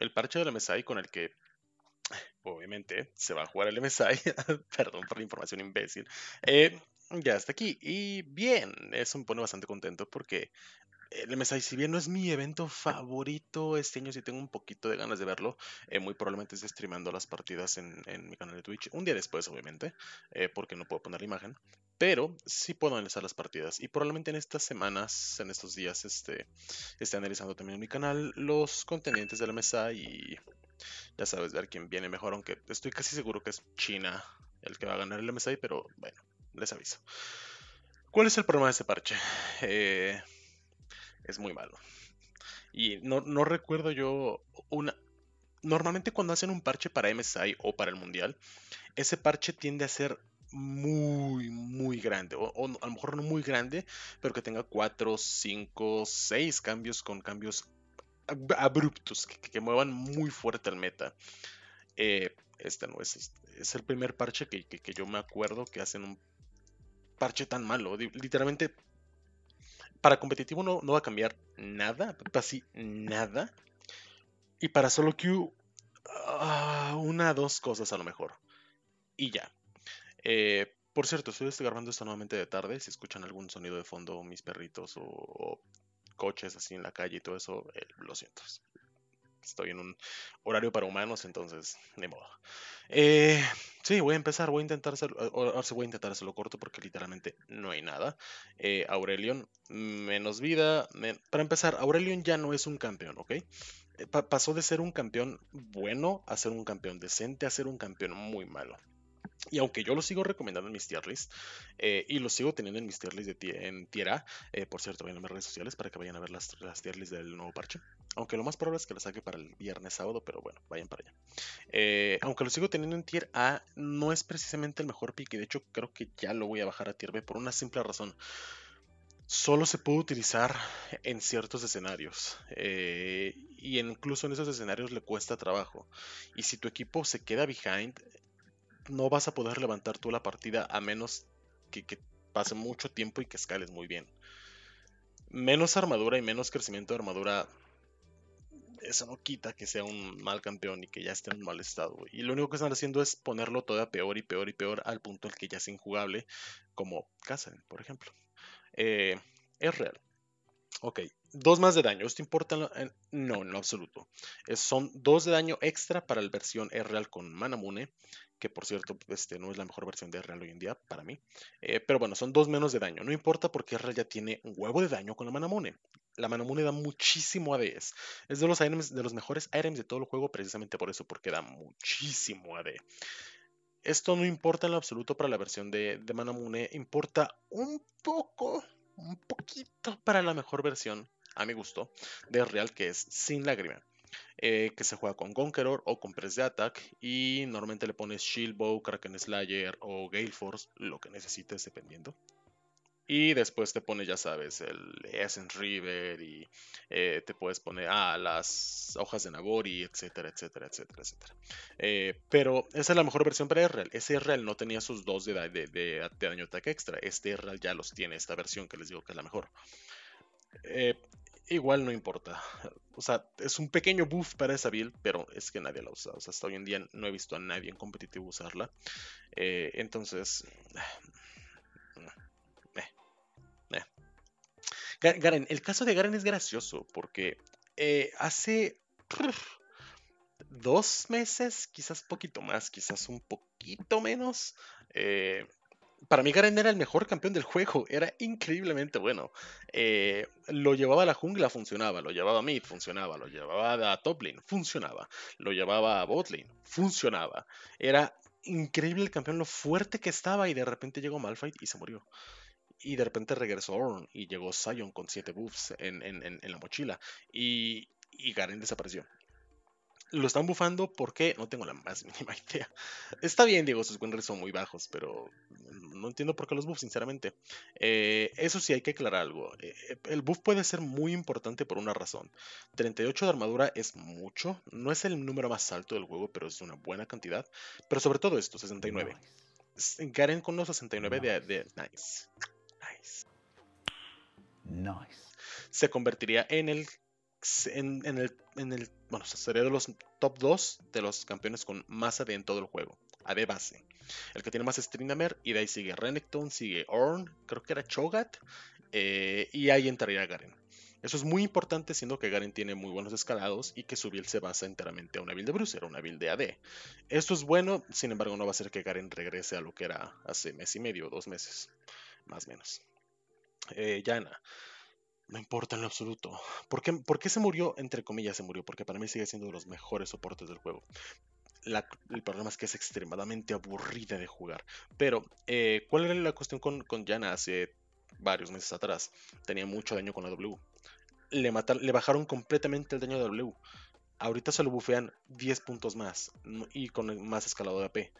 el parche del MSI con el que obviamente se va a jugar el MSI. Perdón por la información imbécil. Eh, ya está aquí. Y bien, eso me pone bastante contento porque el eh, MSI, si bien no es mi evento favorito este año, si tengo un poquito de ganas de verlo, eh, muy probablemente esté streamando las partidas en, mi canal de Twitch, un día después obviamente, eh, porque no puedo poner la imagen, pero sí puedo analizar las partidas y probablemente en estas semanas, en estos días, este, esté analizando también en mi canal los contendientes del MSI y ya sabes, ver quién viene mejor, aunque estoy casi seguro que es China el que va a ganar el MSI, pero bueno, les aviso. ¿Cuál es el problema de ese parche? Eh es muy malo. Y no, recuerdo yo una... Normalmente cuando hacen un parche para MSI o para el Mundial, ese parche tiende a ser muy, muy grande. O, a lo mejor no muy grande, pero que tenga 4, 5, 6 cambios con cambios abruptos, que, muevan muy fuerte el meta. Eh, este no es, es el primer parche que, que, yo me acuerdo que hacen un parche tan malo. Literalmente para competitivo no, no va a cambiar nada, casi nada. Y para solo queue, ah, una, dos cosas a lo mejor. Y ya. Eh, por cierto, estoy grabando esto nuevamente de tarde. Si escuchan algún sonido de fondo, mis perritos o, coches así en la calle y todo eso, eh, lo siento estoy en un horario para humanos, entonces, ni modo. Eh, sí, voy a empezar, voy a intentar hacerlo, ah, ahora voy a intentar hacerlo corto porque literalmente no hay nada. Eh, Aurelion, menos vida. para empezar, Aurelion ya no es un campeón, ¿ok? Eh, pasó de ser un campeón bueno a ser un campeón decente a ser un campeón muy malo. Y aunque yo lo sigo recomendando en mis tier list, eh, y lo sigo teniendo en mis tier list de en tierra, eh, por cierto, vayan a mis redes sociales para que vayan a ver las, las tier list del nuevo parche. Aunque lo más probable es que la saque para el viernes, sábado, pero bueno, vayan para allá. Eh, aunque lo sigo teniendo en tier A, no es precisamente el mejor pick, de hecho creo que ya lo voy a bajar a tier B por una simple razón solo se puede utilizar en ciertos escenarios. y incluso en esos escenarios le cuesta trabajo. Y si tu equipo se queda behind, no vas a poder levantar tú la partida a menos que, pase mucho tiempo y que escales muy bien. Menos armadura y menos crecimiento de armadura eso no quita que sea un mal campeón y que ya esté en un mal estado. Y lo único que están haciendo es ponerlo todavía peor y peor y peor al punto en que ya es injugable, como Kazan, por ejemplo. Eh, es real. Ok, dos más de daño. ¿Esto importa? No, en absoluto. son dos de daño extra para la versión es real con Manamune que por cierto este, no es la mejor versión de Real hoy en día para mí. Eh, pero bueno, son dos menos de daño. No importa porque Real ya tiene un huevo de daño con la Manamune. La Manamune da muchísimo ADS. Es de los, de los mejores items de todo el juego precisamente por eso, porque da muchísimo AD. Esto no importa en lo absoluto para la versión de, de Manamune. Importa un poco, un poquito para la mejor versión, a mi gusto, de Real, que es sin lágrima. Eh, que se juega con Conqueror o con Press de Attack y normalmente le pones Shield Bow, Kraken Slayer o Gale Force, lo que necesites dependiendo. Y después te pone, ya sabes, el Essence River y eh, te puedes poner a ah, las hojas de Nagori, etcétera, etcétera, etcétera, etcétera. Eh, pero esa es la mejor versión para Israel. Ese Israel no tenía sus dos de, de, de, ataque extra. Este Israel ya los tiene, esta versión que les digo que es la mejor. Eh, igual no importa. O sea, es un pequeño buff para esa build, pero es que nadie la usa. O sea, hasta hoy en día no he visto a nadie en competitivo usarla. Eh, entonces... Eh, eh, eh. Garen, el caso de Garen es gracioso porque hace dos meses, quizás poquito más, quizás un poquito menos, eh, para mí Garen era el mejor campeón del juego, era increíblemente bueno. Eh, lo llevaba a la jungla, funcionaba, lo llevaba a mid, funcionaba, lo llevaba a top lane, funcionaba, lo llevaba a bot lane, funcionaba. Era increíble el campeón, lo fuerte que estaba y de repente llegó Malphite y se murió. Y de repente regresó Orn y llegó Sion con 7 buffs en, la mochila y Garen desapareció lo están bufando, porque... No tengo la más mínima idea. Está bien, Diego, sus win son muy bajos, pero no entiendo por qué los buff, sinceramente. Eh, eso sí, hay que aclarar algo. Eh, el buff puede ser muy importante por una razón. 38 de armadura es mucho, no es el número más alto del juego, pero es una buena cantidad. Pero sobre todo esto, 69. Garen con los 69 de... Nice. Nice. Nice. Se convertiría en el en, el, en el, bueno, sería de los top 2 de los campeones con más AD en todo el juego, AD base. El que tiene más es y de ahí sigue Renekton, sigue Orn, creo que era Chogat, eh, y ahí entraría Garen. Eso es muy importante, siendo que Garen tiene muy buenos escalados y que su build se basa enteramente a una build de era una build de AD. Esto es bueno, sin embargo, no va a ser que Garen regrese a lo que era hace mes y medio, dos meses, más o menos. Eh, Yana. No importa en lo absoluto. ¿Por qué, se murió? Entre comillas se murió, porque para mí sigue siendo uno de los mejores soportes del juego. el problema es que es extremadamente aburrida de jugar. Pero, eh, ¿cuál era la cuestión con, con hace varios meses atrás? Tenía mucho daño con la W. Le, le bajaron completamente el daño de W. Ahorita se lo bufean 10 puntos más y con más escalado de AP.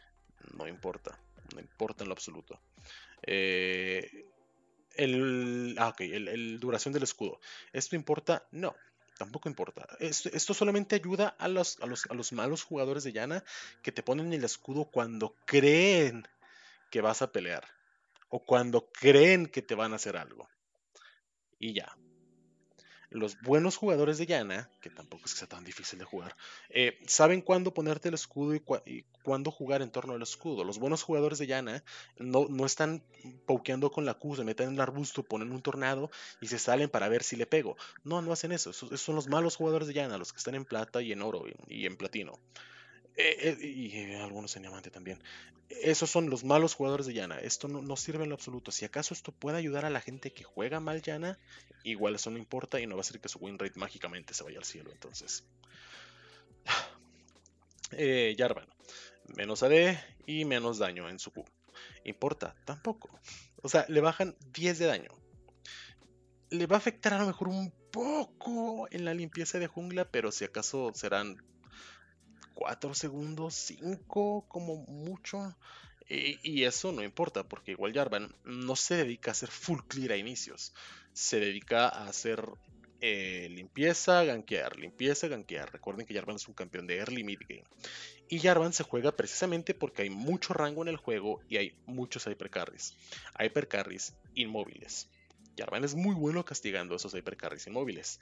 No importa, no importa en lo absoluto. Eh, Ah, el, el, duración del escudo. ¿Esto importa? No, tampoco importa. Esto, solamente ayuda a los, a los, a los malos jugadores de llana que te ponen el escudo cuando creen que vas a pelear o cuando creen que te van a hacer algo. Y ya, los buenos jugadores de Yana, que tampoco es que sea tan difícil de jugar, eh, saben cuándo ponerte el escudo y, cuándo jugar en torno al escudo. Los buenos jugadores de Yana no, no están pokeando con la Q, se meten en el arbusto, ponen un tornado y se salen para ver si le pego. No, no hacen eso. Esos, son los malos jugadores de Yana, los que están en plata y en oro y en platino. Eh, eh, y algunos en diamante también. Esos son los malos jugadores de Yana. Esto no, sirve en lo absoluto. Si acaso esto puede ayudar a la gente que juega mal Yana, igual eso no importa y no va a ser que su win rate mágicamente se vaya al cielo. Entonces, eh, Jarvan, menos AD y menos daño en su Q. ¿Importa? Tampoco. O sea, le bajan 10 de daño. Le va a afectar a lo mejor un poco en la limpieza de jungla, pero si acaso serán 4 segundos, 5 como mucho. Y, eso no importa, porque igual Jarvan no se dedica a hacer full clear a inicios. Se dedica a hacer eh, limpieza, gankear, limpieza, gankear. Recuerden que Jarvan es un campeón de early mid game. Y Jarvan se juega precisamente porque hay mucho rango en el juego y hay muchos hypercarries. Hypercarries inmóviles. Jarvan es muy bueno castigando esos hypercarries inmóviles.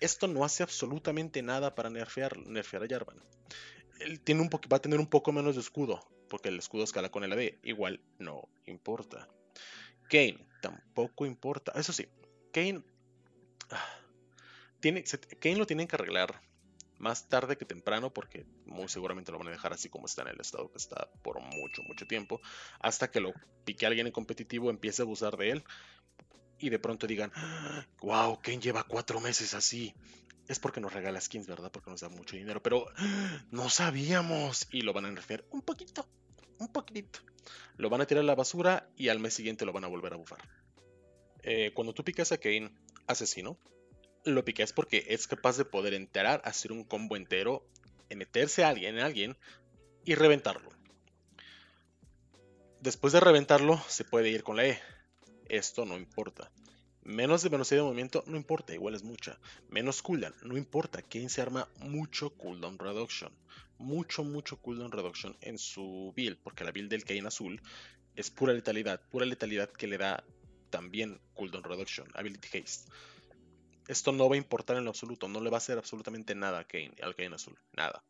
Esto no hace absolutamente nada para nerfear, nerfear a Jarvan. Él tiene un va a tener un poco menos de escudo, porque el escudo escala con el AD. Igual no importa. Kane tampoco importa. Eso sí, Kane. Ah, tiene, Kane lo tienen que arreglar más tarde que temprano, porque muy seguramente lo van a dejar así como está en el estado que está por mucho, mucho tiempo, hasta que lo pique alguien en competitivo, empiece a abusar de él y de pronto digan, wow, Kane lleva cuatro meses así. Es porque nos regala skins, ¿verdad? Porque nos da mucho dinero. Pero no sabíamos. Y lo van a enriquecer un poquito. Un poquitito. Lo van a tirar a la basura y al mes siguiente lo van a volver a bufar. Eh, cuando tú picas a Kane asesino, lo picas porque es capaz de poder enterar, hacer un combo entero, meterse a alguien, en alguien y reventarlo. Después de reventarlo, se puede ir con la E esto no importa. Menos de velocidad de movimiento no importa, igual es mucha. Menos cooldown, no importa. Kane se arma mucho cooldown reduction. Mucho, mucho cooldown reduction en su build, porque la build del Kane azul es pura letalidad. Pura letalidad que le da también cooldown reduction, ability haste. Esto no va a importar en lo absoluto, no le va a hacer absolutamente nada a Kane, al Kane azul, nada.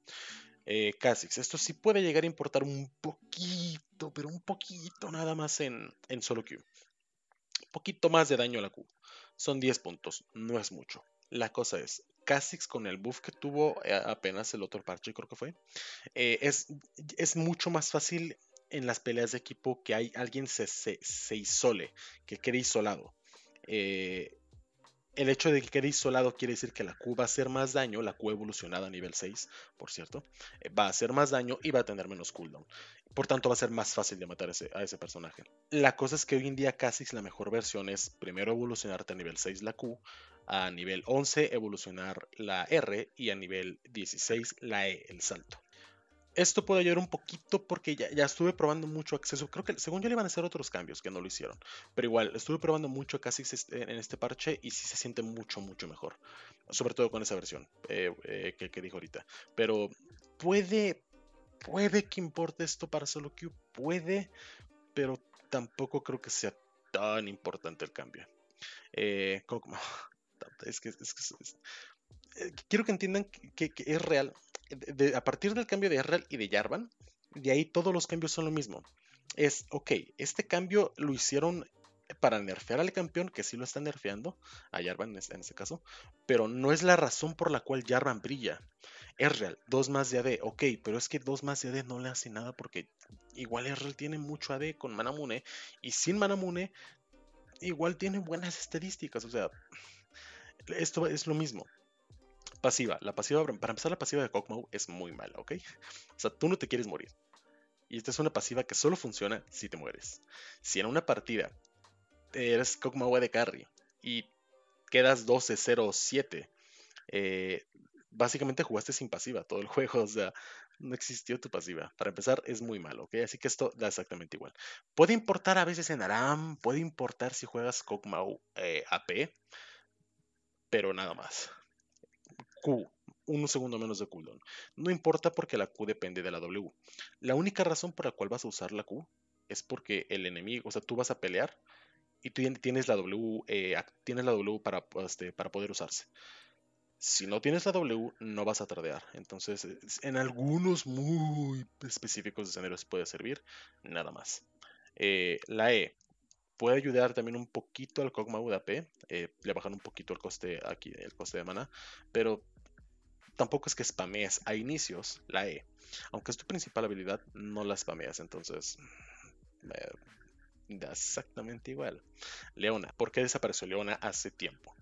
Eh, esto sí puede llegar a importar un poquito, pero un poquito nada más en, en solo queue poquito más de daño a la Q. Son 10 puntos, no es mucho. La cosa es, Kha'Zix con el buff que tuvo eh, apenas el otro parche, creo que fue, eh, es, es mucho más fácil en las peleas de equipo que hay alguien se, se isole, que quede isolado. Eh, el hecho de que quede isolado quiere decir que la Q va a hacer más daño, la Q evolucionada a nivel 6, por cierto, eh, va a hacer más daño y va a tener menos cooldown. Por tanto, va a ser más fácil de matar a ese, a ese personaje. La cosa es que hoy en día casi la mejor versión es primero evolucionarte a nivel 6 la Q, a nivel 11 evolucionar la R y a nivel 16 la E, el salto. Esto puede ayudar un poquito porque ya, estuve probando mucho acceso. Creo que según yo le iban a hacer otros cambios que no lo hicieron. Pero igual, estuve probando mucho casi en este parche y sí se siente mucho, mucho mejor. Sobre todo con esa versión eh, eh, que, dijo ahorita. Pero puede, puede que importe esto para solo que Puede, pero tampoco creo que sea tan importante el cambio. Eh, es que, eh, quiero que entiendan que, es real. a partir del cambio de RL y de Jarvan, de ahí todos los cambios son lo mismo. Es, ok, este cambio lo hicieron para nerfear al campeón, que sí lo está nerfeando, a Jarvan este, en este, caso, pero no es la razón por la cual Jarvan brilla. Es real, 2 más de AD, ok, pero es que 2 más de AD no le hace nada porque igual Errel tiene mucho AD con Manamune y sin Manamune igual tiene buenas estadísticas, o sea, esto es lo mismo. Pasiva. La pasiva, para empezar, la pasiva de Kog'Maw es muy mala, ¿ok? O sea, tú no te quieres morir. Y esta es una pasiva que solo funciona si te mueres. Si en una partida eres Kog'Maw de carry y quedas 12-0-7, eh, básicamente jugaste sin pasiva todo el juego, o sea, no existió tu pasiva. Para empezar, es muy malo, ¿ok? Así que esto da exactamente igual. Puede importar a veces en Aram, puede importar si juegas Kog'Maw eh, AP, pero nada más. Q, un segundo menos de cooldown. No importa porque la Q depende de la W. La única razón por la cual vas a usar la Q es porque el enemigo, o sea, tú vas a pelear y tú tienes la W, eh, tienes la w para, este, para poder usarse. Si no tienes la W, no vas a Tardear, Entonces, en algunos muy específicos escenarios puede servir, nada más. Eh, la E, puede ayudar también un poquito al Kog'Maw Udap. eh, le bajan un poquito el coste aquí, el coste de mana, pero tampoco es que spamees a inicios la E. Aunque es tu principal habilidad, no la spameas, entonces da eh, exactamente igual. Leona, ¿por qué desapareció Leona hace tiempo?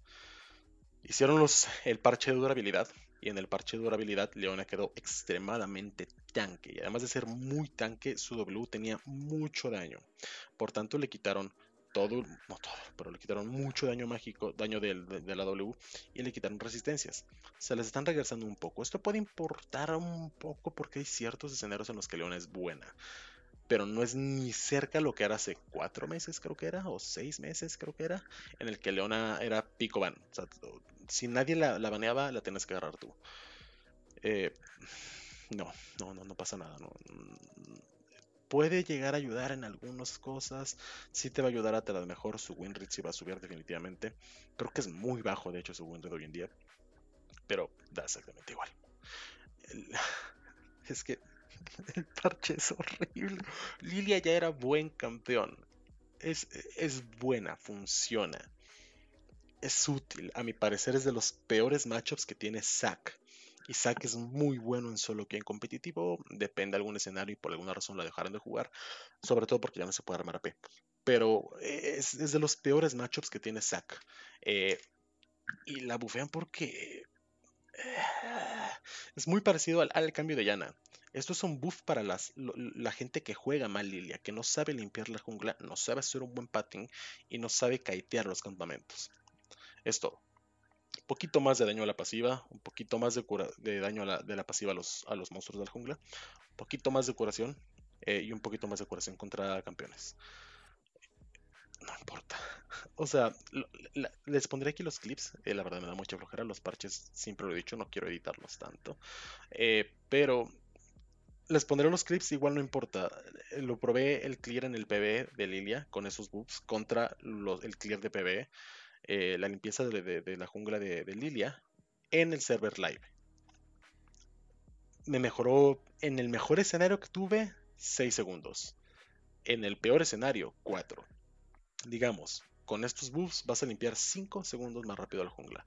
Hicieron el parche de durabilidad y en el parche de durabilidad Leona quedó extremadamente tanque y además de ser muy tanque su W tenía mucho daño. Por tanto le quitaron todo, no todo, pero le quitaron mucho daño mágico, daño de, la W y le quitaron resistencias. Se les están regresando un poco. Esto puede importar un poco porque hay ciertos escenarios en los que Leona es buena. Pero no es ni cerca lo que era hace cuatro meses, creo que era, o seis meses, creo que era, en el que Leona era pico van. O sea, si nadie la, baneaba, la tienes que agarrar tú. Eh, no, no, no, no pasa nada. No, puede llegar a ayudar en algunas cosas. Sí te va a ayudar a, tener mejor su win rate sí va a subir definitivamente. Creo que es muy bajo, de hecho, su win rate hoy en día. Pero da exactamente igual. Es que el parche es horrible. Lilia ya era buen campeón. Es, es buena, funciona. Es útil. A mi parecer es de los peores matchups que tiene Zack. Isaac es muy bueno en solo que en competitivo, depende de algún escenario y por alguna razón la dejaron de jugar, sobre todo porque ya no se puede armar a AP. Pero eh, es, de los peores matchups que tiene Zack. Eh, y la bufean porque eh, es muy parecido al, cambio de Yana. Esto es un buff para las, la gente que juega mal Lilia, que no sabe limpiar la jungla, no sabe hacer un buen patting y no sabe caitear los campamentos. Es todo poquito más de daño a la pasiva, un poquito más de, cura de daño de la pasiva a los, a los monstruos de la jungla, un poquito más de curación eh, y un poquito más de curación contra campeones. No importa. O sea, les pondré aquí los clips. Eh, la verdad me da mucha flojera. Los parches siempre lo he dicho, no quiero editarlos tanto. Eh, pero les pondré los clips, igual no importa. Lo probé el clear en el PB de Lilia con esos buffs contra el clear de PvE. Eh, la limpieza de, la jungla de, Lilia en el server live. Me mejoró en el mejor escenario que tuve 6 segundos. En el peor escenario 4. Digamos, con estos buffs vas a limpiar 5 segundos más rápido la jungla.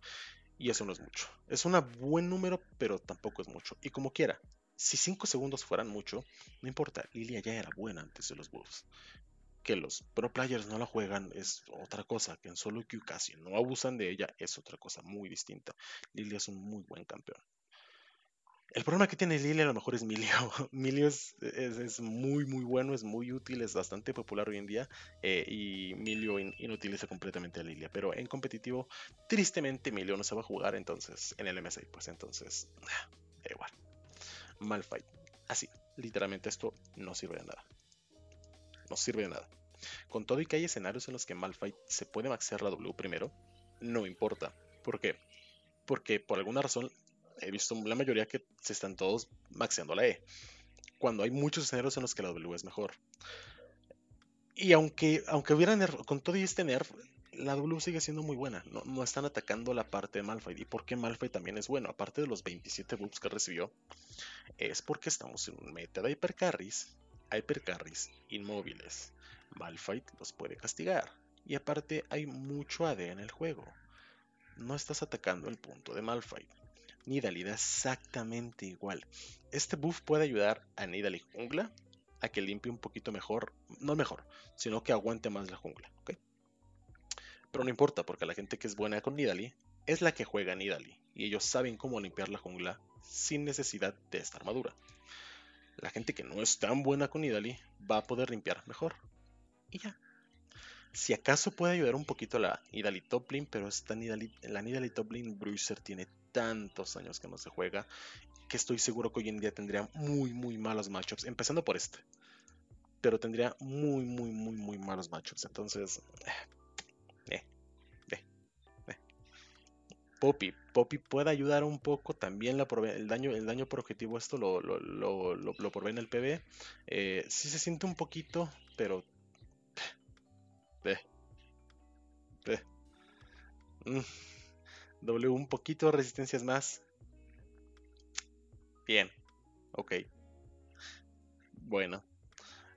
Y eso no es mucho. Es un buen número, pero tampoco es mucho. Y como quiera, si 5 segundos fueran mucho, no importa, Lilia ya era buena antes de los buffs que los pro players no la juegan es otra cosa, que en solo Q casi no abusan de ella es otra cosa muy distinta. Lilia es un muy buen campeón. El problema que tiene Lilia a lo mejor es Milio. Milio es, muy muy bueno, es muy útil, es bastante popular hoy en día eh, y Milio inutiliza completamente a Lilia. Pero en competitivo, tristemente Milio no se va a jugar entonces en el MSI, pues entonces da igual. Mal fight. Así, literalmente esto no sirve de nada no sirve de nada. Con todo y que hay escenarios en los que Malphite se puede maxear la W primero, no importa. ¿Por qué? Porque por alguna razón he visto la mayoría que se están todos maxeando la E. Cuando hay muchos escenarios en los que la W es mejor. Y aunque, aunque hubiera nerf, con todo y este nerf, la W sigue siendo muy buena. No, están atacando la parte de Malphite. ¿Y por qué Malphite también es bueno? Aparte de los 27 buffs que recibió, es porque estamos en un meta de hypercarries Carries, inmóviles. Malphite los puede castigar. Y aparte hay mucho AD en el juego. No estás atacando el punto de Malphite. Nidalee da exactamente igual. Este buff puede ayudar a Nidalee jungla a que limpie un poquito mejor, no mejor, sino que aguante más la jungla. Pero no importa, porque la gente que es buena con Nidalee es la que juega Nidalee, y ellos saben cómo limpiar la jungla sin necesidad de esta armadura la gente que no es tan buena con Idali va a poder limpiar mejor. Y ya. Si acaso puede ayudar un poquito la Idali Toplin, pero esta Nidali, la Nidali Toplin Bruiser tiene tantos años que no se juega que estoy seguro que hoy en día tendría muy, muy malos matchups, empezando por este. Pero tendría muy, muy, muy, muy malos matchups. Entonces, eh, Poppy. Poppy puede ayudar un poco también el, daño, el daño por objetivo, esto lo, lo, provee en el PB. Eh, sí se siente un poquito, pero... doble mm. un poquito de resistencias más. Bien, ok. Bueno.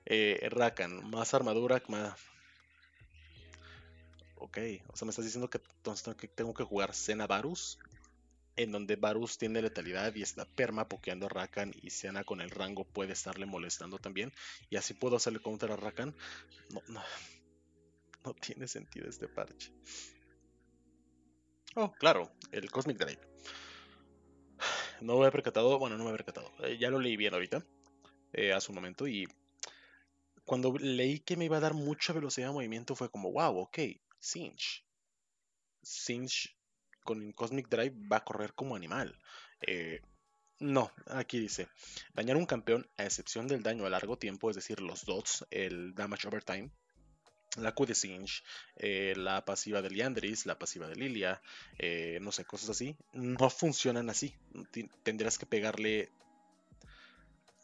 Eh, Rakan, más armadura, más, ok, o sea, me estás diciendo que entonces tengo que jugar Sena Varus, en donde Varus tiene letalidad y está perma pokeando a Rakan y Sena con el rango puede estarle molestando también, y así puedo hacerle counter a Rakan. No, no, no tiene sentido este parche. Oh, claro, el Cosmic Drive. No me había percatado, bueno, no me había percatado. Eh, ya lo leí bien ahorita, eh, hace un momento, y cuando leí que me iba a dar mucha velocidad de movimiento fue como, wow, ok, Sinch. Sinch con Cosmic Drive va a correr como animal. Eh, no, aquí dice, dañar un campeón a excepción del daño a largo tiempo, es decir, los dots, el damage over time, la Q de Singe, eh, la pasiva de Liandris, la pasiva de Lilia, eh, no sé, cosas así, no funcionan así. Tendrías tendrás que pegarle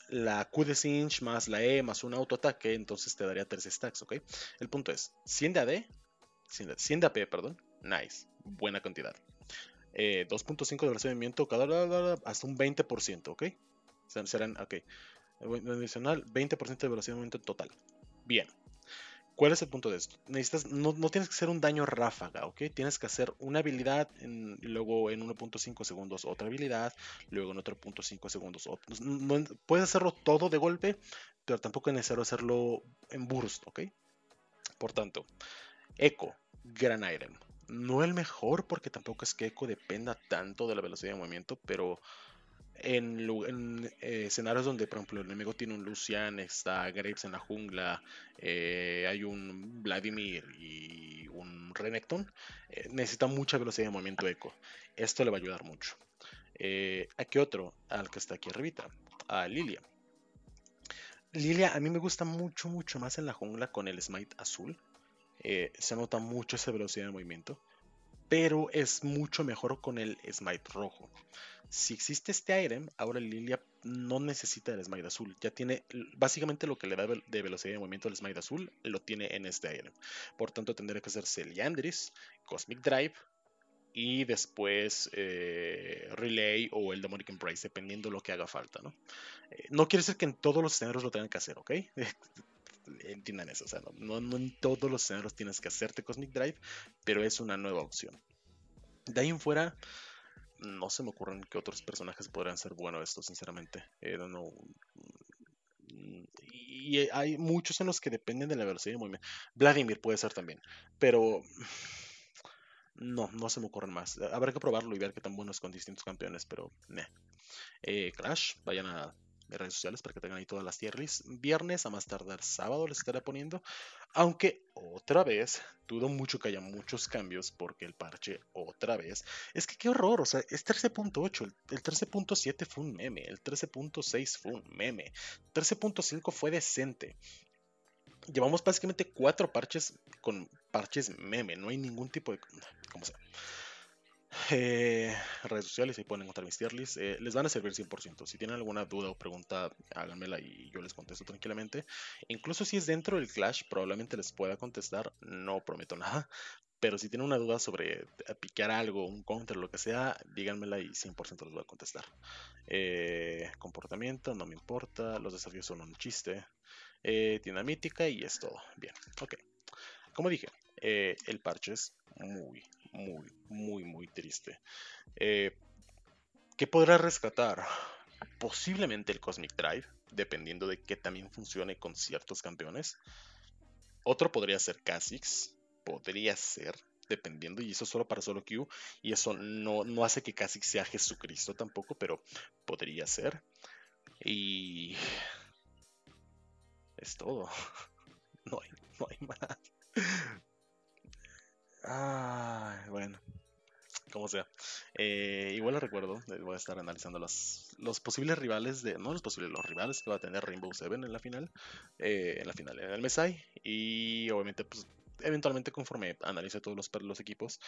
la Q de Singe más la E más un autoataque, entonces te daría Tres stacks, ¿ok? El punto es, 100 de AD AP, perdón. Nice. Buena cantidad. 2.5 eh, de velocidad movimiento cada hasta un 20%, ¿ok? Serán, ok. Adicional, 20% de velocidad de movimiento total. Bien. ¿Cuál es el punto de esto? Necesitas, no, tienes que hacer un daño ráfaga, ¿ok? Tienes que hacer una habilidad, luego en 1.5 segundos otra habilidad, luego en otro 1.5 segundos puedes hacerlo todo de golpe, pero tampoco es necesario hacerlo en burst, ¿ok? Por tanto, eco gran item. No el mejor porque tampoco es que Echo dependa tanto de la velocidad de movimiento, pero en, eh, escenarios donde, por ejemplo, el enemigo tiene un Lucian, está Graves en la jungla, eh, hay un Vladimir y un Renekton, eh, necesita mucha velocidad de movimiento eco. Esto le va a ayudar mucho. ¿A qué otro? Al que está aquí arribita, a Lilia. Lilia a mí me gusta mucho, mucho más en la jungla con el Smite azul. Eh, se nota mucho esa velocidad de movimiento, pero es mucho mejor con el smite rojo. Si existe este item, ahora Lilia no necesita el smite azul. Ya tiene básicamente lo que le da de velocidad de movimiento al smite azul, lo tiene en este item. Por tanto, tendría que hacerse el Yandris, Cosmic Drive, y después eh, Relay o el Demonic Price. dependiendo lo que haga falta, ¿no? Eh, no quiere decir que en todos los escenarios lo tengan que hacer, ¿ok? entiendan eso. O sea, no, en todos los escenarios tienes que hacerte Cosmic Drive, pero es una nueva opción. De ahí en fuera, no se me ocurren que otros personajes podrían ser buenos esto, sinceramente. Eh, no, mm, y hay muchos en los que dependen de la velocidad de movimiento. Vladimir puede ser también, pero no, no se me ocurren más. Habrá que probarlo y ver qué tan buenos con distintos campeones, pero meh. Eh, Clash, vayan a redes sociales para que tengan ahí todas las tier Viernes a más tardar sábado les estaré poniendo. Aunque otra vez, dudo mucho que haya muchos cambios porque el parche otra vez. Es que qué horror, o sea, es 13.8, el 13.7 fue un meme, el 13.6 fue un meme, 13.5 fue decente. Llevamos básicamente cuatro parches con parches meme, no hay ningún tipo de... ¿Cómo llama? eh, redes sociales, ahí pueden encontrar mis tier lists. Eh, les van a servir 100%. Si tienen alguna duda o pregunta, háganmela y yo les contesto tranquilamente. Incluso si es dentro del Clash, probablemente les pueda contestar. No prometo nada. Pero si tienen una duda sobre eh, piquear algo, un counter, lo que sea, díganmela y 100% les voy a contestar. Eh, comportamiento, no me importa. Los desafíos son un chiste. tienda mítica y es todo. Bien, ok. Como dije, eh, el parche es muy, muy, muy, muy triste. Eh, ¿Qué podrá rescatar? Posiblemente el Cosmic Drive, dependiendo de que también funcione con ciertos campeones. Otro podría ser Kha'Zix, podría ser, dependiendo, y eso solo para solo Q, y eso no, hace que Kha'Zix sea Jesucristo tampoco, pero podría ser. Y... es todo. No hay, no hay más. Ah, bueno, como sea. Eh, igual lo recuerdo, eh, voy a estar analizando los, los posibles rivales de. No los posibles, los rivales que va a tener Rainbow Seven en la final. Eh, en la final, en el Mesai. Y obviamente, pues. Eventualmente, conforme analice todos los, equipos,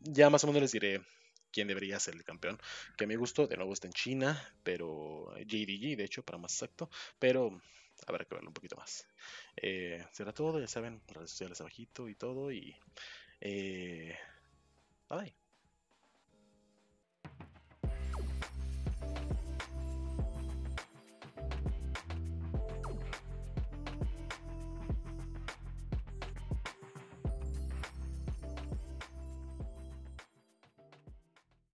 ya más o menos les diré quién debería ser el campeón. Que a mi gusto, de nuevo está en China, pero JDG, de hecho, para más exacto. Pero habrá que verlo un poquito más. Eh, será todo, ya saben, redes sociales abajito y todo. Y. Eh, bye.